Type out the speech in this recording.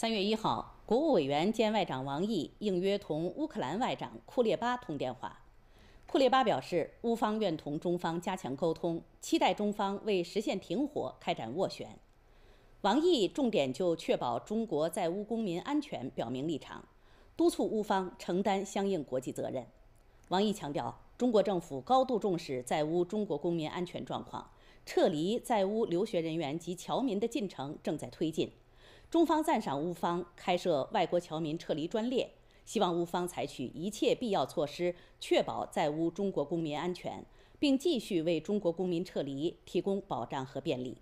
三月一号，国务委员兼外长王毅应约同乌克兰外长库列巴通电话。库列巴表示，乌方愿同中方加强沟通，期待中方为实现停火开展斡旋。王毅重点就确保中国在乌公民安全表明立场，督促乌方承担相应国际责任。王毅强调，中国政府高度重视在乌中国公民安全状况，撤离在乌留学人员及侨民的进程正在推进。中方赞赏乌方开设外国侨民撤离专列，希望乌方采取一切必要措施，确保在乌中国公民安全，并继续为中国公民撤离提供保障和便利。